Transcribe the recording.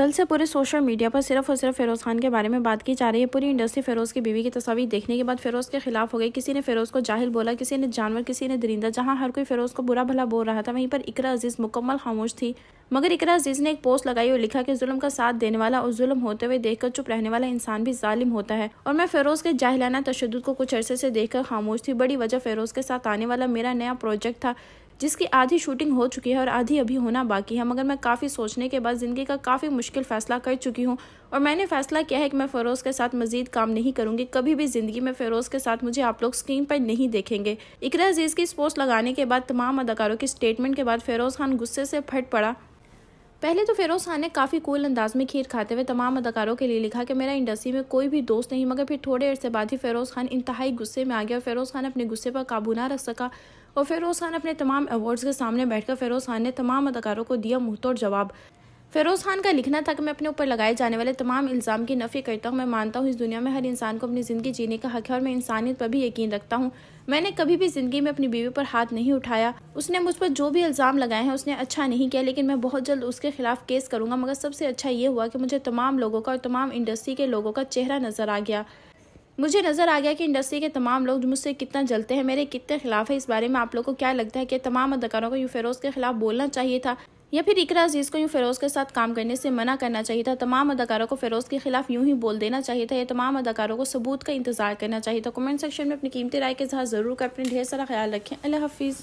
कल से पूरे सोशल मीडिया पर सिर्फ और सिर्फ फ़िरोज़ खान के बारे में बात की जा रही है पूरी इंडस्ट्री फ़िरोज़ की बीवी की तस्वीर देखने के बाद फ़िरोज़ के खिलाफ हो गई किसी ने फ़िरोज़ को जाहिल बोला किसी ने जानवर किसी ने दरिंदा जहां हर कोई फ़िरोज़ को बुरा भला बोल रहा था वहीं पर इकरा अजीज़ मुकम्मल खामोश थी मगर इकरा अजीज़ ने एक पोस्ट लगाई और लिखा कि जुल्म का साथ देने वाला और जुल्म होते हुए देखकर चुप रहने वाला इंसान भी जालिम होता है और मैं फ़िरोज़ के जाहिलाना तशद को कुछ अरसे से देखकर खामोश थी बड़ी वजह फ़िरोज़ के साथ आने वाला मेरा नया प्रोजेक्ट था जिसकी आधी शूटिंग हो चुकी है और आधी अभी होना बाकी है मगर मैं काफ़ी सोचने के बाद ज़िंदगी का काफ़ी मुश्किल फ़ैसला कर चुकी हूँ और मैंने फ़ैसला किया है कि मैं फरोज के साथ मज़ीद काम नहीं करूँगी कभी भी ज़िंदगी में फ़रोज़ के साथ मुझे आप लोग स्क्रीन पर नहीं देखेंगे इकरा अजीज़ की स्पोर्ट्स लगाने के बाद तमाम अदाकारों की स्टेटमेंट के बाद फेरोज खान गुस्से से फट पड़ा पहले तो फिरोज खान ने काफ़ी कूल अंदाज में खीर खाते हुए तमाम अदाकारों के लिए लिखा कि मेरा इंडस्ट्री में कोई भी दोस्त नहीं मगर फिर थोड़े अरसे बाद ही फ़िरोज़ खान इंतहाई गुस्से में आ गया और फ़िरोज़ खान अपने गुस्से पर काबू ना रख सका और फ़िरोज़ खान अपने तमाम अवार्ड्स के सामने बैठकर फ़िरोज़ खान ने तमाम अदाकारों को दिया मुंहतोड़ जवाब फ़िरोज़ खान का लिखना था कि मैं अपने ऊपर लगाए जाने वाले तमाम इल्ज़ाम की नफ़ी करता हूँ मैं मानता हूँ इस दुनिया में हर इंसान को अपनी ज़िंदगी जीने का हक है और मैं इंसानियत पर भी यकीन रखता हूँ मैंने कभी भी ज़िंदगी में अपनी बीवी पर हाथ नहीं उठाया उसने मुझ पर जो भी इल्ज़ाम लगाए हैं उसने अच्छा नहीं किया लेकिन मैं बहुत जल्द उसके खिलाफ केस करूंगा मगर सबसे अच्छा ये हुआ कि मुझे तमाम लोगों का और तमाम इंडस्ट्री के लोगों का चेहरा नज़र आ गया मुझे नज़र आ गया कि इंडस्ट्री के तमाम लोग मुझसे कितना जलते हैं मेरे कितने खिलाफ है इस बारे में आप लोग को क्या लगता है कि तमाम अदाकारों को यू फेरोज के खिलाफ बोलना चाहिए था या फिर इकरा अजीज़ को यूँ फ़िरोज़ के साथ काम करने से मना करना चाहिए था तमाम अदाकारों को फ़िरोज़ के खिलाफ यूं ही बोल देना चाहिए था या तमाम अदाकारों को सबूत का इंतजार करना चाहिए था कमेंट सेक्शन में अपनी कीमती राय के साथ ज़रूर कर अपने ढेर सारा ख्याल रखें अल्लाह हाफिज़